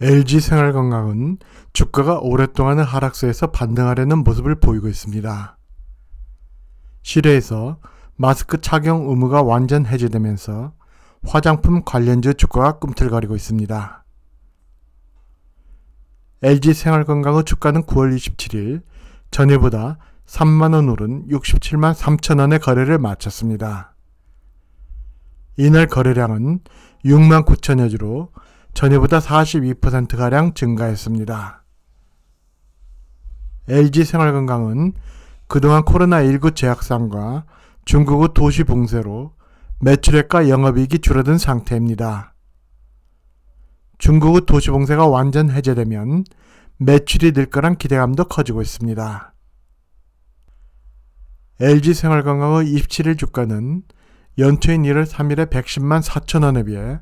LG 생활건강은 주가가 오랫동안 하락세에서 반등하려는 모습을 보이고 있습니다. 실외에서 마스크 착용 의무가 완전 해제되면서 화장품 관련주 주가가 꿈틀거리고 있습니다. LG 생활건강의 주가는 9월 27일 전일보다 3만원 오른 67만 3천원의 거래를 마쳤습니다. 이날 거래량은 6만 9천여 주로 전해보다 42%가량 증가했습니다. LG생활건강은 그동안 코로나19 제약상과 중국의 도시 봉쇄로 매출액과 영업이익이 줄어든 상태입니다. 중국의 도시 봉쇄가 완전 해제되면 매출이 늘 거란 기대감도 커지고 있습니다. LG생활건강의 27일 주가는 연초인 1월 3일에 110만 4천원에 비해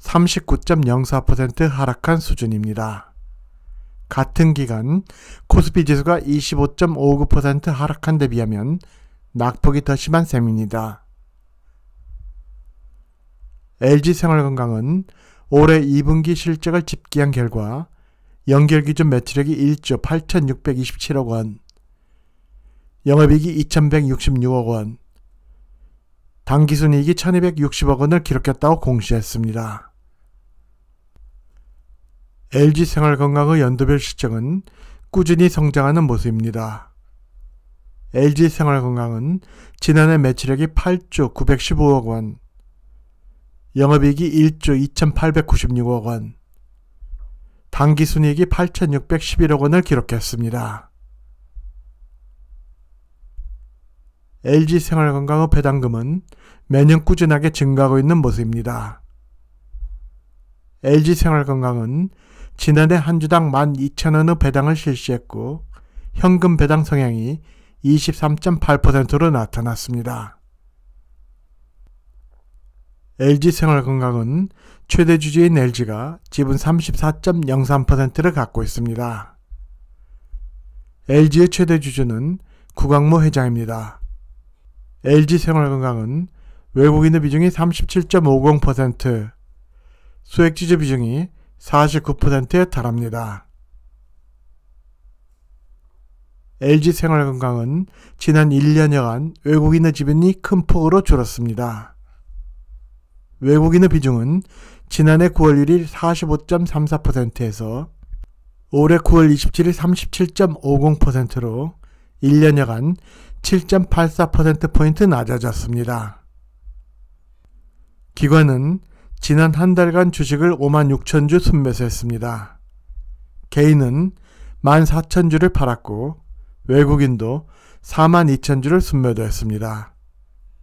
39.04% 하락한 수준입니다. 같은 기간 코스피 지수가 25.59% 하락한 데 비하면 낙폭이 더 심한 셈입니다. LG생활건강은 올해 2분기 실적을 집계한 결과 연결기준 매출액이 1조 8,627억 원, 영업이익이 2,166억 원, 당기순이익이 1,260억 원을 기록했다고 공시했습니다. LG 생활건강의 연도별 시청은 꾸준히 성장하는 모습입니다. LG 생활건강은 지난해 매출액이 8조 915억 원, 영업이익이 1조 2896억 원, 당기순이익이 8611억 원을 기록했습니다. LG 생활건강의 배당금은 매년 꾸준하게 증가하고 있는 모습입니다. LG 생활건강은 지난해 한 주당 12,000원의 배당을 실시했고 현금 배당 성향이 23.8%로 나타났습니다. LG생활건강은 최대 주주인 LG가 지분 34.03%를 갖고 있습니다. LG의 최대 주주는 구광모 회장입니다. LG생활건강은 외국인의 비중이 37.50%, 수액지주 비중이 49%에 달합니다. LG 생활건강은 지난 1년여간 외국인의 지분이 큰 폭으로 줄었습니다. 외국인의 비중은 지난해 9월 1일 45.34%에서 올해 9월 27일 37.50%로 1년여간 7.84%포인트 낮아졌습니다. 기관은 지난 한 달간 주식을 5만 6천 주 순매수했습니다. 개인은 1만 4천 주를 팔았고 외국인도 4만 2천 주를 순매도했습니다.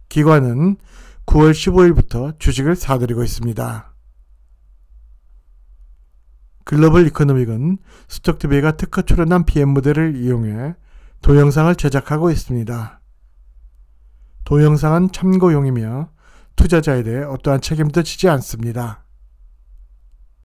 기관은 9월 15일부터 주식을 사들이고 있습니다. 글로벌 이코노믹은 스톡TV가 특허 출연한 PM 모델을 이용해 동영상을 제작하고 있습니다. 동영상은 참고용이며 투자자에 대해 어떠한 책임도 지지 않습니다.